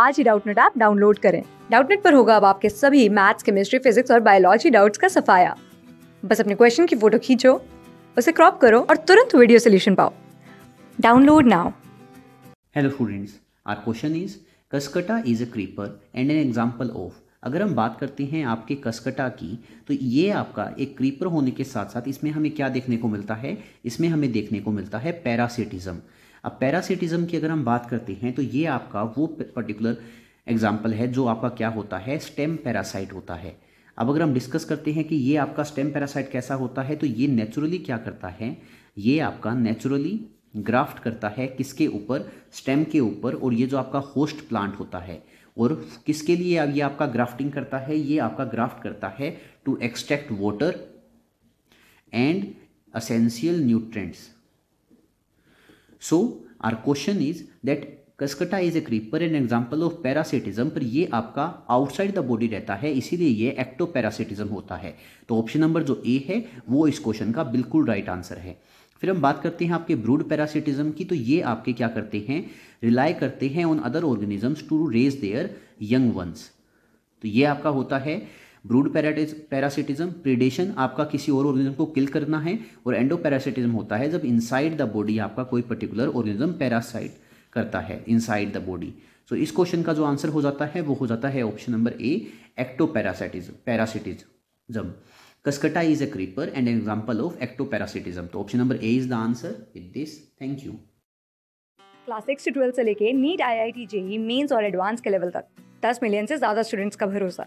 आज ही Doubtnut app download करें डाउटनेट पर होगा अब आपके सभी मैथ्स केमिस्ट्री फिजिक्स और बायोलॉजी डाउट्स का सफाया बस अपने क्वेश्चन की फोटो खींचो उसे क्रॉप करो और तुरंत वीडियो सोल्यूशन पाओ download now hello students our question is Cuscuta is a creeper and an example of अगर हम बात करते हैं आपके कसकटा की तो ये आपका एक क्रीपर होने के साथ साथ इसमें हमें क्या देखने को मिलता है इसमें हमें देखने को मिलता है पैरासिटिज्म अब पैरासिटिज्म की अगर हम बात करते हैं तो ये आपका वो पर्टिकुलर एग्जाम्पल है जो आपका क्या होता है स्टेम पैरासाइट होता है अब अगर हम डिस्कस करते हैं कि ये आपका स्टेम पैरासाइट कैसा होता है तो ये नेचुरली क्या करता है ये आपका नेचुरली ग्राफ्ट करता है किसके ऊपर स्टेम के ऊपर और ये जो आपका होस्ट प्लांट होता है और किसके लिए ये आपका ग्राफ्टिंग करता है ये आपका ग्राफ्ट करता है to extract water and essential nutrients so our question is that Cuscuta is a creeper an example of parasitism पर ये आपका आउटसाइड द बॉडी रहता है इसीलिए ये एक्टो पैरासिटिज्म होता है तो ऑप्शन नंबर जो ए है वो इस क्वेश्चन का बिल्कुल राइट आंसर है फिर हम बात करते हैं आपके ब्रूड पैरासिटिज्म की तो ये आपके क्या करते हैं रिलाई करते हैं on other organisms to raise their young ones तो ये आपका होता है ब्रूड पैराटिज पैरासिटिज्म प्रीडेशन आपका किसी और ऑर्गेनिज्म को किल करना है और एंडो पैरासिटिज्म होता है जब इनसाइड द बॉडी आपका कोई पर्टिकुलर ऑर्गेनिज्म पैरासाइट करता है इनसाइड द बॉडी सो इस क्वेश्चन का जो आंसर हो जाता है वो हो जाता है option number A ectoparasitism parasitism Cuscuta is a creeper and example of ectoparasitism तो option number A is the answer with this thank you class six से ट्वेल्थ से लेके NEET I I T JEE mains और advance के level तक दस million से ज्यादा स्टूडेंट्स का भरोसा